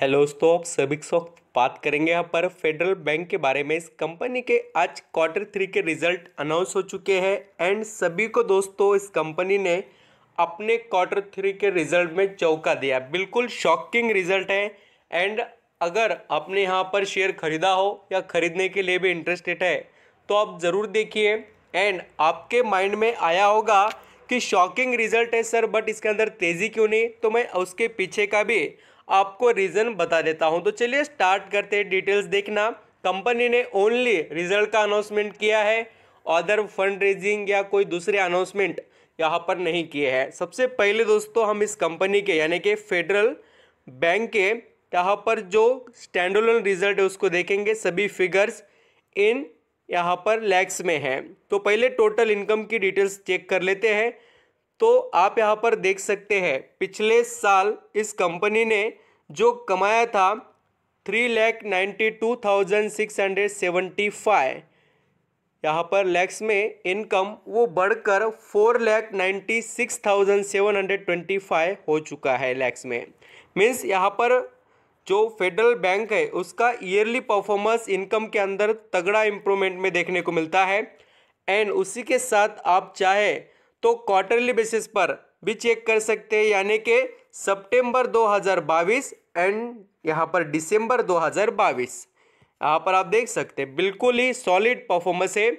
hello दोस्तों आप सभी वक्त बात करेंगे यहाँ पर फेडरल बैंक के बारे में इस कंपनी के आज क्वार्टर थ्री के रिजल्ट अनाउंस हो चुके हैं एंड सभी को दोस्तों इस कंपनी ने अपने क्वार्टर थ्री के रिजल्ट में चौका दिया बिल्कुल शॉकिंग रिजल्ट है एंड अगर आपने यहाँ पर शेयर खरीदा हो या खरीदने के लिए भी इंटरेस्टेड है तो आप ज़रूर देखिए एंड आपके माइंड में आया होगा कि शॉकिंग रिजल्ट है सर बट इसके अंदर तेज़ी क्यों नहीं तो मैं उसके पीछे का भी आपको रीज़न बता देता हूँ तो चलिए स्टार्ट करते हैं डिटेल्स देखना कंपनी ने ओनली रिजल्ट का अनाउंसमेंट किया है अदर फंड रेजिंग या कोई दूसरे अनाउंसमेंट यहाँ पर नहीं किए हैं सबसे पहले दोस्तों हम इस कंपनी के यानी कि फेडरल बैंक के यहाँ पर जो स्टैंडोलन रिजल्ट है उसको देखेंगे सभी फिगर्स इन यहाँ पर लैक्स में हैं तो पहले टोटल इनकम की डिटेल्स चेक कर लेते हैं तो आप यहाँ पर देख सकते हैं पिछले साल इस कंपनी ने जो कमाया था three lakh ninety two thousand six hundred seventy five यहाँ पर लैक्स में इनकम वो बढ़कर four lakh ninety six thousand seven hundred twenty five हो चुका है लैक्स में मीन्स यहाँ पर जो फेडरल बैंक है उसका ईयरली परफॉर्मेंस इनकम के अंदर तगड़ा इम्प्रूवमेंट में देखने को मिलता है एंड उसी के साथ आप चाहे तो क्वार्टरली बेसिस पर भी चेक कर सकते हैं यानी कि सितंबर 2022 एंड यहाँ पर दिसंबर 2022 यहाँ पर आप देख सकते हैं बिल्कुल ही सॉलिड परफॉर्मेंस है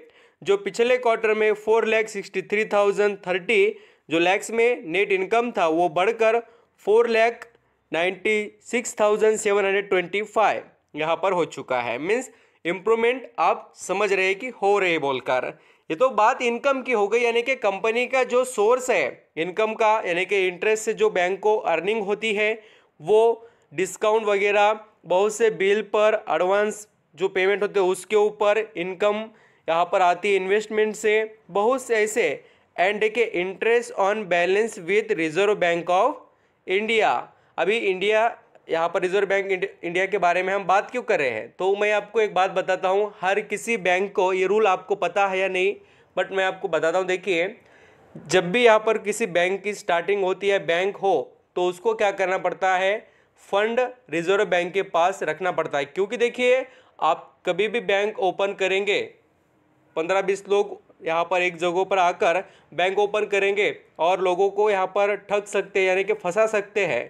जो पिछले क्वार्टर में four lakh sixty three thousand thirty जो लैक्स में नेट इनकम था वो बढ़कर four lakh ninety six thousand seven hundred twenty five यहाँ पर हो चुका है मीन्स इम्प्रूवमेंट आप समझ रहे कि हो रहे बोलकर ये तो बात इनकम की हो गई यानी कि कंपनी का जो सोर्स है इनकम का यानी कि इंटरेस्ट से जो बैंक को अर्निंग होती है वो डिस्काउंट वगैरह बहुत से बिल पर एडवांस जो पेमेंट होते हैं उसके ऊपर इनकम यहाँ पर आती है इन्वेस्टमेंट से बहुत से ऐसे एंड के interest on balance with reserve bank of India अभी इंडिया यहाँ पर रिजर्व बैंक इंडिया के बारे में हम बात क्यों कर रहे हैं तो मैं आपको एक बात बताता हूँ हर किसी बैंक को ये रूल आपको पता है या नहीं बट मैं आपको बताता हूँ देखिए जब भी यहाँ पर किसी बैंक की स्टार्टिंग होती है बैंक हो तो उसको क्या करना पड़ता है फंड रिजर्व बैंक के पास रखना पड़ता है क्योंकि देखिए आप कभी भी बैंक ओपन करेंगे पंद्रह बीस लोग यहाँ पर एक जगह पर आकर बैंक ओपन करेंगे और लोगों को यहाँ पर ठग सकते यानी कि फंसा सकते हैं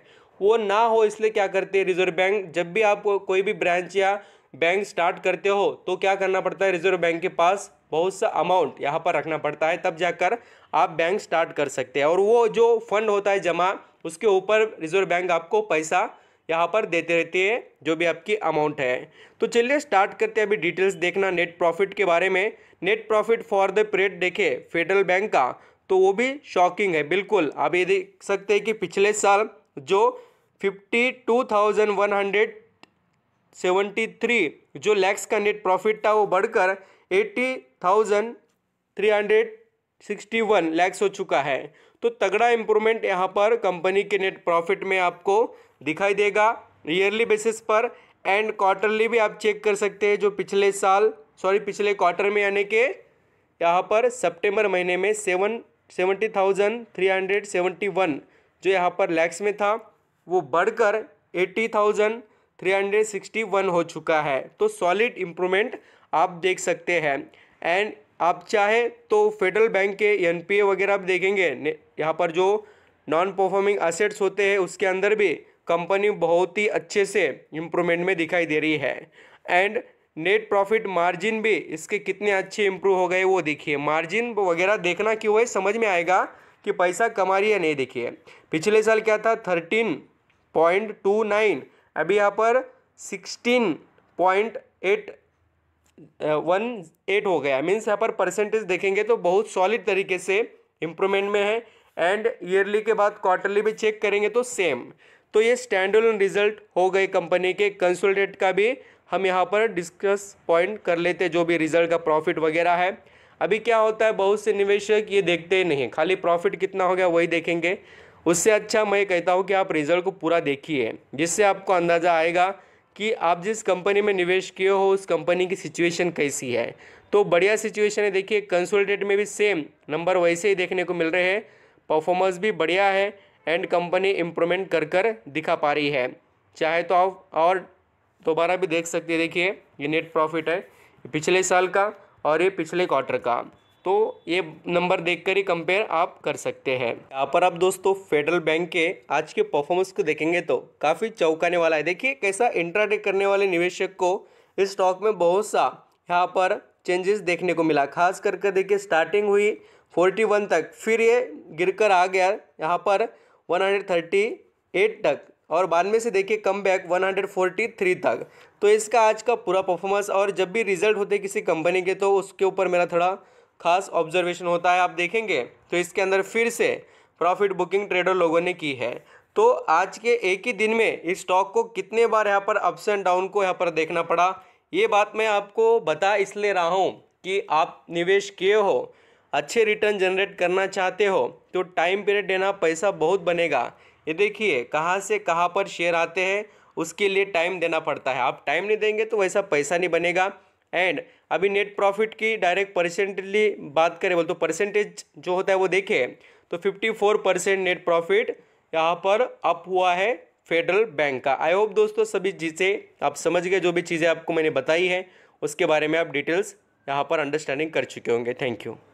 वो ना हो इसलिए क्या करते हैं रिजर्व बैंक जब भी आप कोई भी ब्रांच या बैंक स्टार्ट करते हो तो क्या करना पड़ता है रिजर्व बैंक के पास बहुत सा अमाउंट यहाँ पर रखना पड़ता है तब जाकर आप बैंक स्टार्ट कर सकते हैं और वो जो फंड होता है जमा उसके ऊपर रिजर्व बैंक आपको पैसा यहाँ पर देते रहते हैं जो भी आपकी अमाउंट है तो चलिए स्टार्ट करते हैं अभी डिटेल्स देखना नेट प्रॉफिट के बारे में net profit for the period देखे फेडरल बैंक का तो वो भी शॉकिंग है बिल्कुल आप ये देख सकते हैं कि पिछले साल जो fifty two thousand one hundred seventy three जो लैक्स का नेट प्रॉफिट था वो बढ़कर eighty thousand three hundred sixty one lakhs हो चुका है तो तगड़ा इम्प्रूवमेंट यहाँ पर कंपनी के नेट प्रॉफिट में आपको दिखाई देगा ईयरली बेसिस पर एंड क्वार्टरली भी आप चेक कर सकते हैं जो पिछले साल सॉरी पिछले क्वार्टर में यानी कि यहाँ पर सितंबर महीने में seven seventy thousand three hundred seventy one जो यहाँ पर लैक्स में था वो बढ़कर एट्टी थाउजेंड 361 हो चुका है तो सॉलिड इम्प्रूवमेंट आप देख सकते हैं एंड आप चाहे तो फेडरल बैंक के एन वगैरह आप देखेंगे यहाँ पर जो नॉन परफॉर्मिंग असेट्स होते हैं उसके अंदर भी कंपनी बहुत ही अच्छे से इम्प्रूवमेंट में दिखाई दे रही है एंड नेट प्रॉफिट मार्जिन भी इसके कितने अच्छे इम्प्रूव हो गए वो देखिए मार्जिन वगैरह देखना क्यों है समझ में आएगा कि पैसा कमा रही है नहीं देखिए पिछले साल क्या था थर्टीन पॉइंट टू नाइन अभी यहाँ पर sixteen point eight one eight हो गया मीन्स यहाँ पर परसेंटेज देखेंगे तो बहुत सॉलिड तरीके से इम्प्रूवमेंट में है एंड ईयरली के बाद क्वार्टरली भी चेक करेंगे तो सेम तो ये स्टैंड रिजल्ट हो गए कंपनी के कंसोलिडेट का भी हम यहाँ पर डिस्कस पॉइंट कर लेते जो भी रिजल्ट का प्रॉफिट वगैरह है अभी क्या होता है बहुत से निवेशक ये देखते ही नहीं खाली प्रॉफिट कितना हो गया वही देखेंगे उससे अच्छा मैं कहता हूँ कि आप रिजल्ट को पूरा देखिए जिससे आपको अंदाज़ा आएगा कि आप जिस कंपनी में निवेश किए हो उस कंपनी की सिचुएशन कैसी है तो बढ़िया सिचुएशन है देखिए कंसोलिडेट में भी सेम नंबर वैसे ही देखने को मिल रहे हैं परफॉर्मेंस भी बढ़िया है एंड कंपनी इम्प्रूवमेंट कर कर दिखा पा रही है चाहे तो आप और दोबारा भी देख सकते हैं देखिए ये नेट प्रॉफिट है पिछले साल का और ये पिछले क्वार्टर का तो ये नंबर देखकर ही कंपेयर आप कर सकते हैं यहाँ पर आप दोस्तों फेडरल बैंक के आज के परफॉर्मेंस को देखेंगे तो काफ़ी चौंकाने वाला है देखिए कैसा इंट्राडे करने वाले निवेशक को इस स्टॉक में बहुत सा यहाँ पर चेंजेस देखने को मिला खास करके कर देखिए स्टार्टिंग हुई 41 तक फिर ये गिरकर आ गया यहाँ पर 138 तक और बाद में से देखिए कम बैक वन तक तो इसका आज का पूरा परफॉर्मेंस और जब भी रिजल्ट होते किसी कंपनी के तो उसके ऊपर मेरा थोड़ा खास ऑब्जर्वेशन होता है आप देखेंगे तो इसके अंदर फिर से प्रॉफिट बुकिंग ट्रेडर लोगों ने की है तो आज के एक ही दिन में इस स्टॉक को कितने बार यहाँ पर अप्स एंड डाउन को यहाँ पर देखना पड़ा ये बात मैं आपको बता इसलिए रहा हूँ कि आप निवेश किए हो अच्छे रिटर्न जनरेट करना चाहते हो तो टाइम पीरियड देना पैसा बहुत बनेगा ये देखिए कहाँ से कहाँ पर शेयर आते हैं उसके लिए टाइम देना पड़ता है आप टाइम नहीं देंगे तो वैसा पैसा नहीं बनेगा एंड अभी नेट प्रॉफिट की डायरेक्ट परसेंटली बात करें बोल तो परसेंटेज जो होता है वो देखें तो 54 परसेंट नेट प्रॉफिट यहाँ पर अप हुआ है फेडरल बैंक का आई होप दोस्तों सभी चीज़ें आप समझ गए जो भी चीज़ें आपको मैंने बताई है उसके बारे में आप डिटेल्स यहाँ पर अंडरस्टैंडिंग कर चुके होंगे थैंक यू